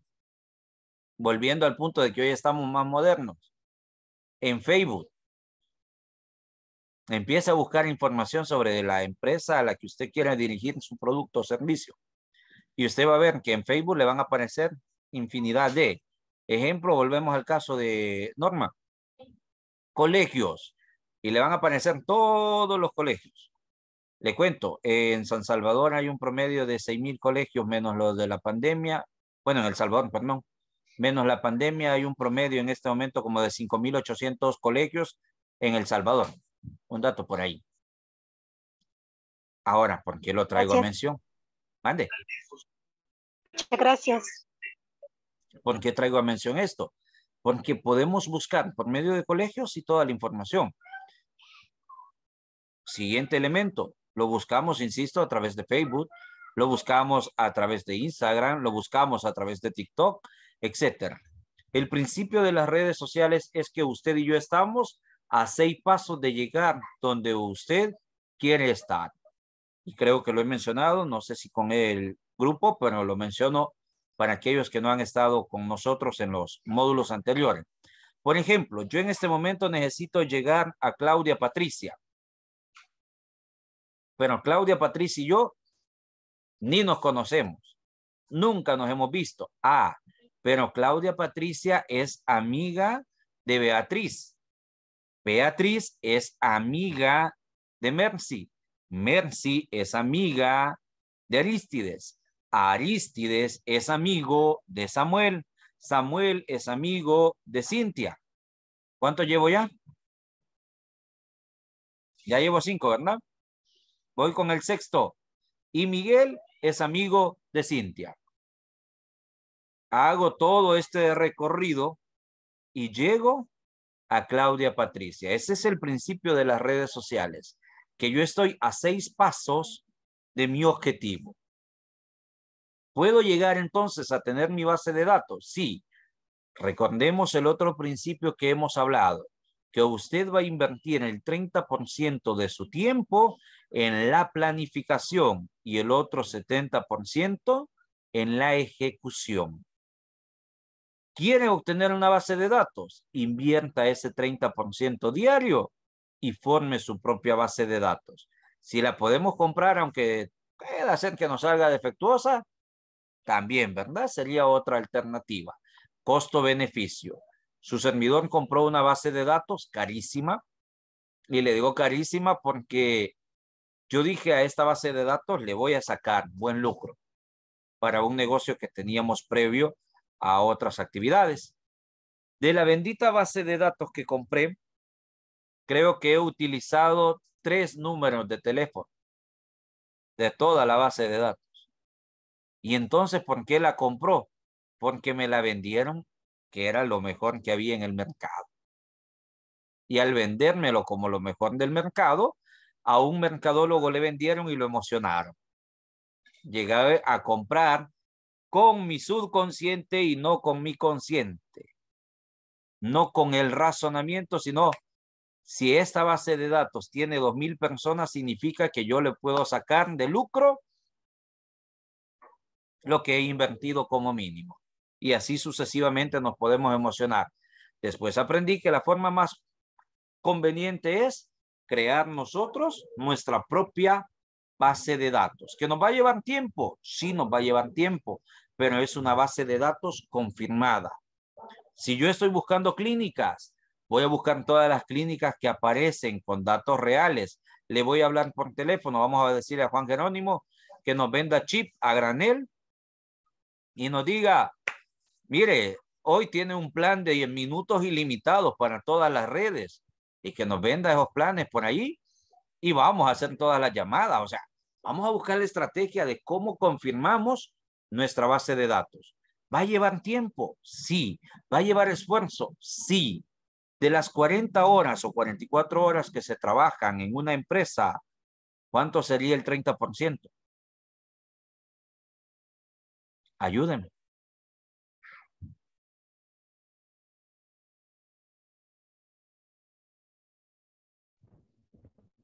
volviendo al punto de que hoy estamos más modernos, en Facebook. Empieza a buscar información sobre la empresa a la que usted quiere dirigir su producto o servicio. Y usted va a ver que en Facebook le van a aparecer infinidad de. ejemplos. volvemos al caso de Norma. Colegios. Y le van a aparecer todos los colegios. Le cuento, en San Salvador hay un promedio de mil colegios menos los de la pandemia. Bueno, en El Salvador, perdón. Menos la pandemia, hay un promedio en este momento como de 5.800 colegios en El Salvador. Un dato por ahí. Ahora, ¿por qué lo traigo a mención? Mande. Gracias. ¿Por qué traigo a mención esto? Porque podemos buscar por medio de colegios y toda la información. Siguiente elemento, lo buscamos, insisto, a través de Facebook, lo buscamos a través de Instagram, lo buscamos a través de TikTok, etc. El principio de las redes sociales es que usted y yo estamos a seis pasos de llegar donde usted quiere estar. Y creo que lo he mencionado, no sé si con el grupo, pero lo menciono para aquellos que no han estado con nosotros en los módulos anteriores. Por ejemplo, yo en este momento necesito llegar a Claudia Patricia pero Claudia, Patricia y yo ni nos conocemos. Nunca nos hemos visto. Ah, pero Claudia Patricia es amiga de Beatriz. Beatriz es amiga de Mercy. Mercy es amiga de Aristides. Aristides es amigo de Samuel. Samuel es amigo de Cintia. ¿Cuánto llevo ya? Ya llevo cinco, ¿verdad? Voy con el sexto. Y Miguel es amigo de Cintia. Hago todo este recorrido y llego a Claudia Patricia. Ese es el principio de las redes sociales, que yo estoy a seis pasos de mi objetivo. ¿Puedo llegar entonces a tener mi base de datos? Sí. Recordemos el otro principio que hemos hablado usted va a invertir el 30% de su tiempo en la planificación y el otro 70% en la ejecución. ¿Quiere obtener una base de datos? Invierta ese 30% diario y forme su propia base de datos. Si la podemos comprar, aunque pueda ser que nos salga defectuosa, también, ¿verdad? Sería otra alternativa. Costo-beneficio. Su servidor compró una base de datos carísima y le digo carísima porque yo dije a esta base de datos le voy a sacar buen lucro para un negocio que teníamos previo a otras actividades. De la bendita base de datos que compré, creo que he utilizado tres números de teléfono de toda la base de datos. Y entonces, ¿por qué la compró? Porque me la vendieron que era lo mejor que había en el mercado. Y al vendérmelo como lo mejor del mercado, a un mercadólogo le vendieron y lo emocionaron. llegaba a comprar con mi subconsciente y no con mi consciente. No con el razonamiento, sino si esta base de datos tiene dos mil personas, significa que yo le puedo sacar de lucro lo que he invertido como mínimo y así sucesivamente nos podemos emocionar. Después aprendí que la forma más conveniente es crear nosotros nuestra propia base de datos, que nos va a llevar tiempo, sí nos va a llevar tiempo, pero es una base de datos confirmada. Si yo estoy buscando clínicas, voy a buscar todas las clínicas que aparecen con datos reales. Le voy a hablar por teléfono, vamos a decirle a Juan Jerónimo que nos venda chip a granel y nos diga, Mire, hoy tiene un plan de 10 minutos ilimitados para todas las redes y que nos venda esos planes por ahí y vamos a hacer todas las llamadas. O sea, vamos a buscar la estrategia de cómo confirmamos nuestra base de datos. ¿Va a llevar tiempo? Sí. ¿Va a llevar esfuerzo? Sí. De las 40 horas o 44 horas que se trabajan en una empresa, ¿cuánto sería el 30%? Ayúdenme.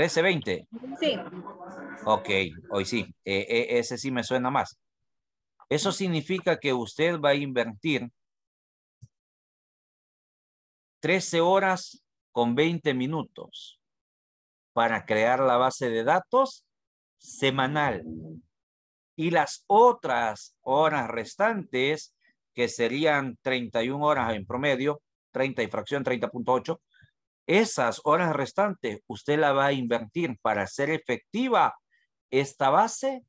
1320. Sí. Ok, hoy sí. E, e, ese sí me suena más. Eso significa que usted va a invertir 13 horas con 20 minutos para crear la base de datos semanal. Y las otras horas restantes, que serían 31 horas en promedio, 30 y fracción, 30.8, esas horas restantes usted la va a invertir para hacer efectiva esta base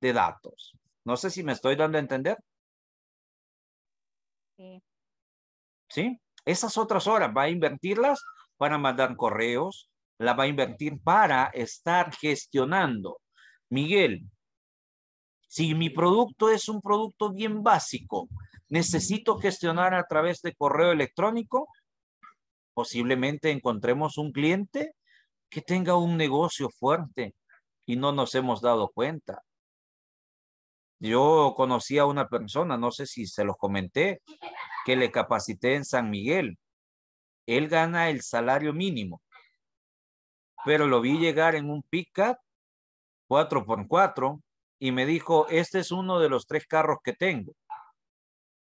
de datos. No sé si me estoy dando a entender. Sí. ¿Sí? Esas otras horas va a invertirlas para mandar correos, la va a invertir para estar gestionando. Miguel, si mi producto es un producto bien básico, necesito gestionar a través de correo electrónico, posiblemente encontremos un cliente que tenga un negocio fuerte y no nos hemos dado cuenta. Yo conocí a una persona, no sé si se los comenté, que le capacité en San Miguel. Él gana el salario mínimo, pero lo vi llegar en un pickup 4x4 y me dijo, este es uno de los tres carros que tengo.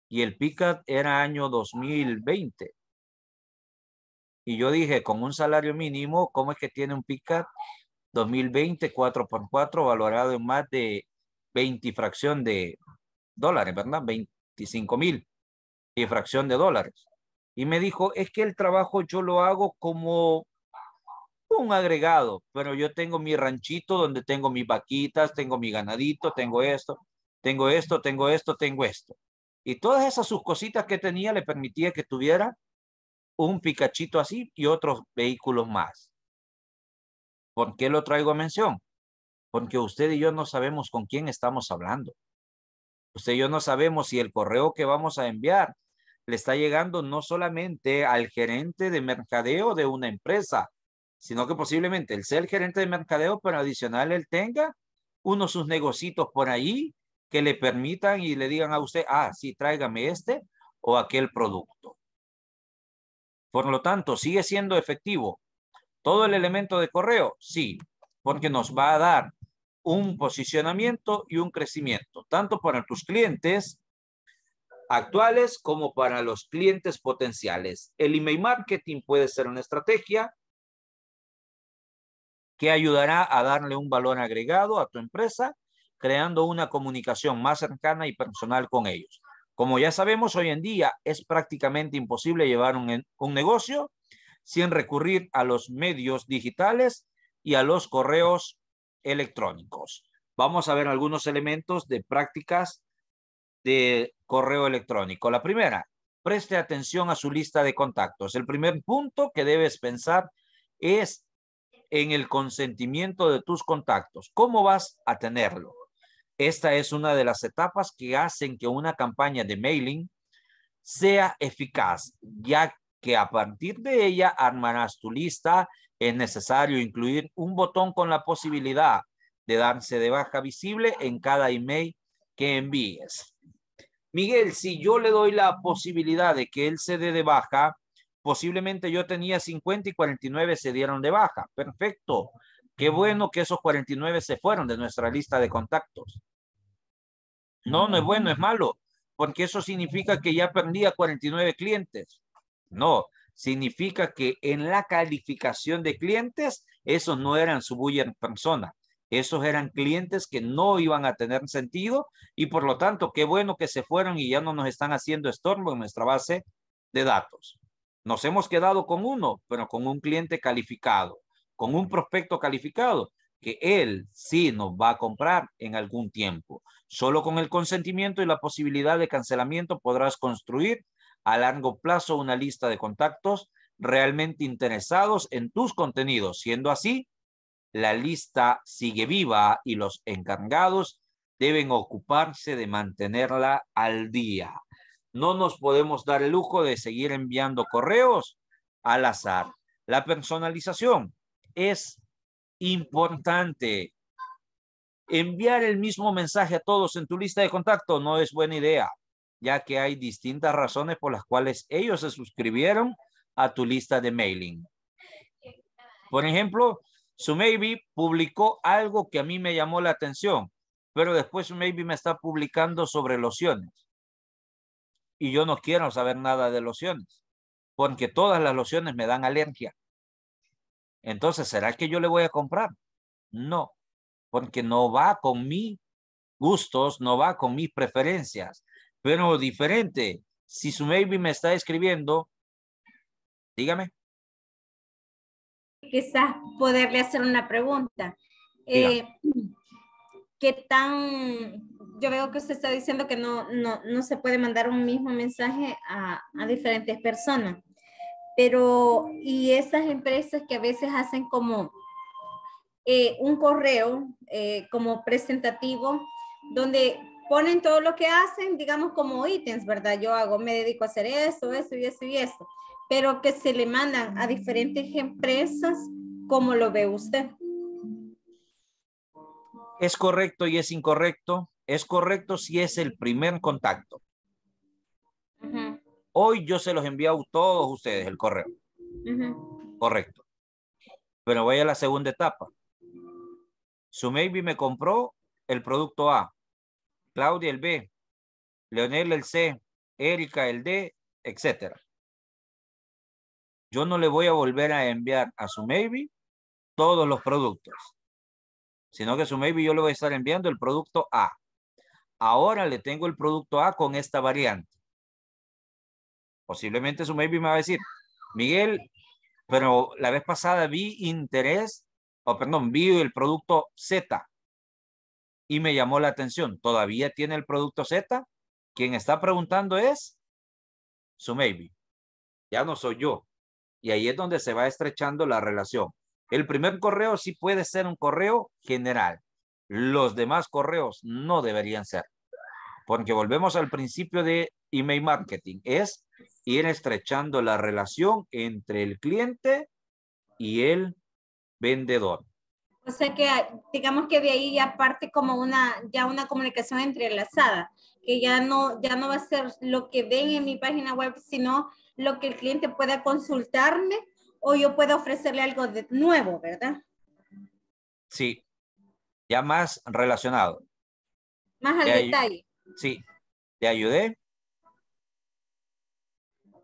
Y el pickup era año 2020. Y yo dije, con un salario mínimo, ¿cómo es que tiene un PICAT 2020 4x4 valorado en más de 20 fracción de dólares, ¿verdad? 25 mil y fracción de dólares. Y me dijo, es que el trabajo yo lo hago como un agregado, pero yo tengo mi ranchito donde tengo mis vaquitas, tengo mi ganadito, tengo esto, tengo esto, tengo esto, tengo esto. Y todas esas sus cositas que tenía le permitía que tuviera un Picachito así y otros vehículos más. ¿Por qué lo traigo a mención? Porque usted y yo no sabemos con quién estamos hablando. Usted y yo no sabemos si el correo que vamos a enviar le está llegando no solamente al gerente de mercadeo de una empresa, sino que posiblemente el ser gerente de mercadeo, pero adicional él tenga unos sus negocitos por ahí que le permitan y le digan a usted, ah, sí, tráigame este o aquel producto. Por lo tanto, sigue siendo efectivo. Todo el elemento de correo, sí, porque nos va a dar un posicionamiento y un crecimiento, tanto para tus clientes actuales como para los clientes potenciales. El email marketing puede ser una estrategia que ayudará a darle un valor agregado a tu empresa, creando una comunicación más cercana y personal con ellos. Como ya sabemos, hoy en día es prácticamente imposible llevar un, negocio sin recurrir a los medios digitales y a los correos electrónicos. Vamos a ver algunos elementos de prácticas de correo electrónico. La primera, preste atención a su lista de contactos. El primer punto que debes pensar es en el consentimiento de tus contactos. ¿Cómo vas a tenerlo? Esta es una de las etapas que hacen que una campaña de mailing sea eficaz, ya que a partir de ella armarás tu lista. Es necesario incluir un botón con la posibilidad de darse de baja visible en cada email que envíes. Miguel, si yo le doy la posibilidad de que él se dé de baja, posiblemente yo tenía 50 y 49 se dieron de baja. Perfecto. Qué bueno que esos 49 se fueron de nuestra lista de contactos. No, no es bueno, es malo, porque eso significa que ya perdía 49 clientes. No, significa que en la calificación de clientes, esos no eran su buyer persona. Esos eran clientes que no iban a tener sentido y por lo tanto, qué bueno que se fueron y ya no nos están haciendo estorbo en nuestra base de datos. Nos hemos quedado con uno, pero con un cliente calificado, con un prospecto calificado que él sí nos va a comprar en algún tiempo. Solo con el consentimiento y la posibilidad de cancelamiento podrás construir a largo plazo una lista de contactos realmente interesados en tus contenidos. Siendo así, la lista sigue viva y los encargados deben ocuparse de mantenerla al día. No nos podemos dar el lujo de seguir enviando correos al azar. La personalización es importante. Enviar el mismo mensaje a todos en tu lista de contacto no es buena idea, ya que hay distintas razones por las cuales ellos se suscribieron a tu lista de mailing. Por ejemplo, maybe publicó algo que a mí me llamó la atención, pero después maybe me está publicando sobre lociones. Y yo no quiero saber nada de lociones, porque todas las lociones me dan alergia. Entonces, ¿será que yo le voy a comprar? No, porque no va con mis gustos, no va con mis preferencias. Pero diferente, si su maybe me está escribiendo, dígame. Quizás poderle hacer una pregunta. Eh, ¿Qué tan, yo veo que usted está diciendo que no, no, no se puede mandar un mismo mensaje a, a diferentes personas? Pero, y esas empresas que a veces hacen como eh, un correo eh, como presentativo donde ponen todo lo que hacen, digamos como ítems, ¿verdad? Yo hago, me dedico a hacer eso, eso y eso y eso, pero que se le mandan a diferentes empresas, como lo ve usted? Es correcto y es incorrecto. Es correcto si es el primer contacto. Hoy yo se los envío a todos ustedes el correo. Correcto. Pero voy a la segunda etapa. Su maybe me compró el producto A, Claudia el B, Leonel el C, Erika el D, etcétera. Yo no le voy a volver a enviar a su todos los productos, sino que su maybe yo le voy a estar enviando el producto A. Ahora le tengo el producto A con esta variante. Posiblemente su maybe me va a decir, Miguel, pero la vez pasada vi interés, o perdón, vi el producto Z y me llamó la atención. ¿Todavía tiene el producto Z? Quien está preguntando es su maybe. Ya no soy yo. Y ahí es donde se va estrechando la relación. El primer correo sí puede ser un correo general. Los demás correos no deberían ser porque volvemos al principio de email marketing, es ir estrechando la relación entre el cliente y el vendedor. O sea que digamos que de ahí ya parte como una, ya una comunicación entrelazada, que ya no, ya no va a ser lo que ven en mi página web, sino lo que el cliente pueda consultarme o yo pueda ofrecerle algo de nuevo, ¿verdad? Sí, ya más relacionado. Más al detalle. Sí, te ayudé.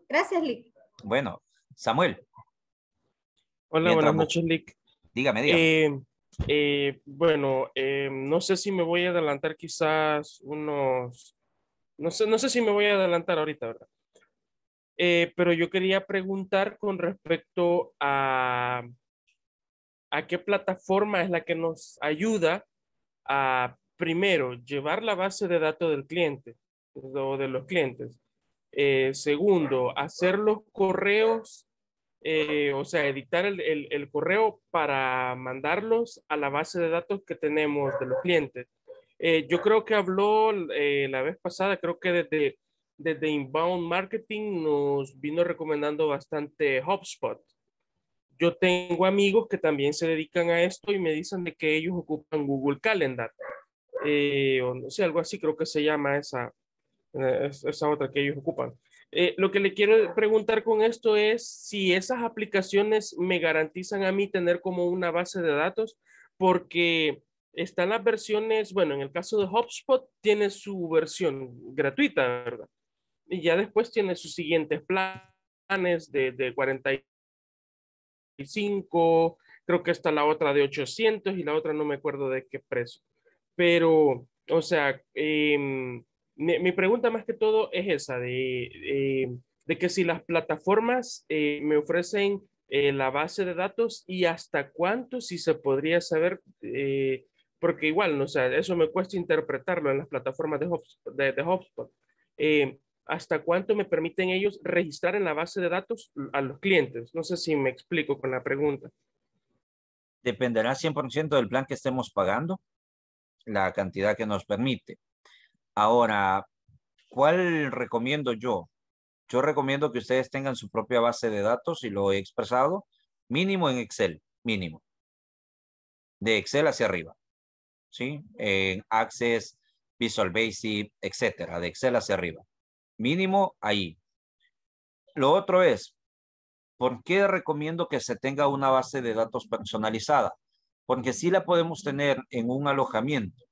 Gracias, Lick. Bueno, Samuel. Hola, buenas noches, Lick. Dígame, dígame. Eh, eh, bueno, em, no sé si me voy a adelantar quizás unos... No sé, no sé si me voy a adelantar ahorita, ¿verdad? Eh, pero yo quería preguntar con respecto a a qué plataforma es la que nos ayuda a primero, llevar la base de datos del cliente o de los clientes. Eh, segundo, hacer los correos, eh, o sea, editar el, correo para mandarlos a la base de datos que tenemos de los clientes. Eh, yo creo que habló la vez pasada, creo que desde, desde Inbound Marketing nos vino recomendando bastante HubSpot. Yo tengo amigos que también se dedican a esto y me dicen de que ellos ocupan Google Calendar. Eh, o no sé, algo así creo que se llama esa, eh, esa otra que ellos ocupan. Eh, lo que le quiero preguntar con esto es si esas aplicaciones me garantizan a mí tener como una base de datos, porque están las versiones, bueno, en el caso de HubSpot tiene su versión gratuita, ¿verdad? Y ya después tiene sus siguientes planes de, de 45, creo que está la otra de 800 y la otra no me acuerdo de qué precio. Pero, o sea, em, mi, pregunta más que todo es esa, de, que si las plataformas eh, me ofrecen eh, la base de datos y hasta cuánto, si se podría saber, eh, porque igual, o sea, eso me cuesta interpretarlo en las plataformas de De, de ¿Hasta cuánto me permiten ellos registrar en la base de datos a los clientes? No sé si me explico con la pregunta dependerá 100% del plan que estemos pagando la cantidad que nos permite. Ahora, ¿cuál recomiendo yo? Yo recomiendo que ustedes tengan su propia base de datos y lo he expresado mínimo en Excel, mínimo. De Excel hacia arriba. ¿Sí? En Access, Visual Basic, etcétera, de Excel hacia arriba. Mínimo ahí. Lo otro es, ¿por qué recomiendo que se tenga una base de datos personalizada? porque sí la podemos tener en un alojamiento,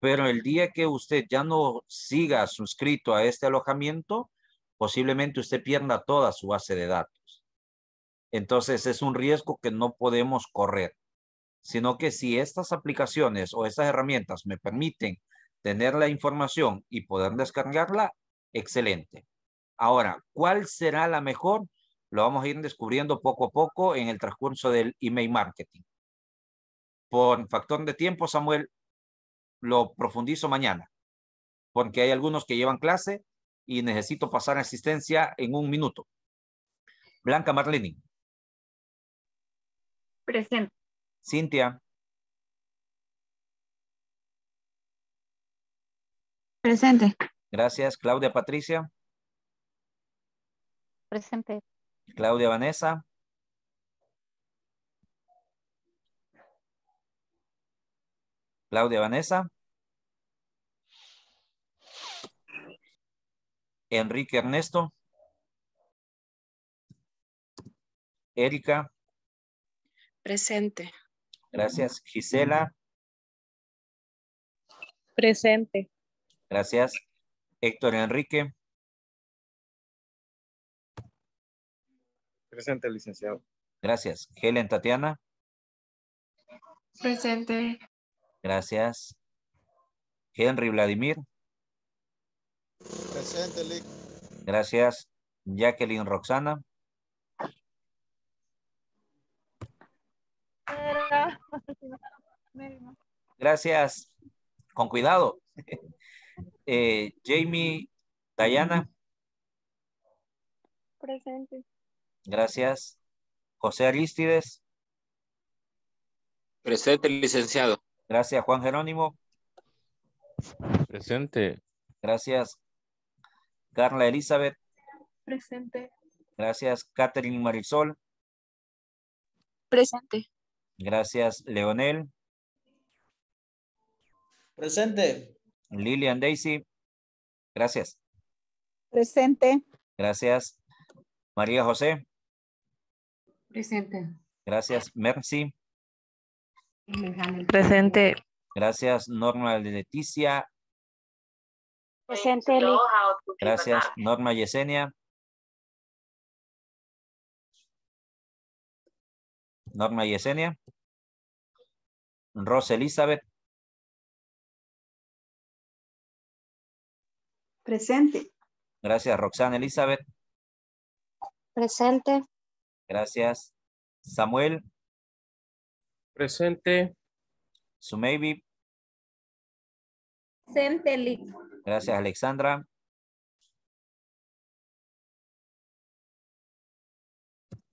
pero el día que usted ya no siga suscrito a este alojamiento, posiblemente usted pierda toda su base de datos. Entonces es un riesgo que no podemos correr, sino que si estas aplicaciones o estas herramientas me permiten tener la información y poder descargarla, excelente. Ahora, ¿cuál será la mejor? Lo vamos a ir descubriendo poco a poco en el transcurso del email marketing por factor de tiempo, Samuel, lo profundizo mañana, porque hay algunos que llevan clase y necesito pasar asistencia en un minuto. Blanca Marlene. Presente. Cintia. Presente. Gracias. Claudia Patricia. Presente. Claudia Vanessa. Claudia Vanessa. Enrique Ernesto. Erika. Presente. Gracias. Gisela. Presente. Gracias. Héctor Enrique. Presente, licenciado. Gracias. Helen Tatiana. Presente. Gracias. Henry Vladimir. Presente, Gracias. Jacqueline Roxana. Gracias. Con cuidado. Eh, Jamie Dayana. Presente. Gracias. José Aristides. Presente, licenciado. Gracias, Juan Jerónimo. Presente. Gracias, Carla Elizabeth. Presente. Gracias, Catherine Marisol. Presente. Gracias, Leonel. Presente. Lilian Daisy. Gracias. Presente. Gracias. María José. Presente. Gracias, Mercy. Presente. Gracias, Norma Leticia. Presente, Gracias, Norma Yesenia. Norma Yesenia. Rosa Elizabeth. Presente. Gracias, Roxana Elizabeth. Presente. Gracias, Samuel. Presente. Sumeibi. Presente. Gracias, Alexandra.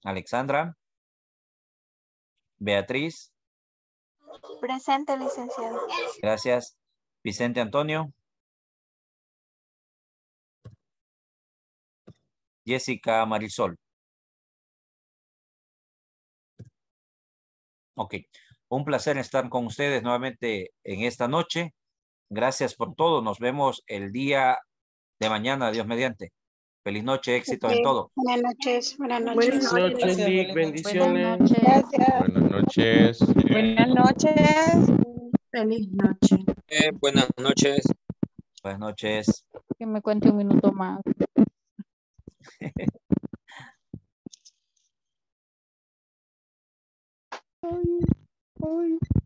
Alexandra. Beatriz. Presente, licenciado. Gracias. Vicente Antonio. Jessica Marisol. Ok, un placer estar con ustedes nuevamente en esta noche. Gracias por todo. Nos vemos el día de mañana, Dios mediante. Feliz noche, Éxito en todo. Buenas noches, buenas noches. Buenas noches, Nick, bendiciones. Buenas noches. Buenas noches. Feliz noche. Eh, buenas noches. Buenas noches. Que me cuente un minuto más. 哦哟，哦哟。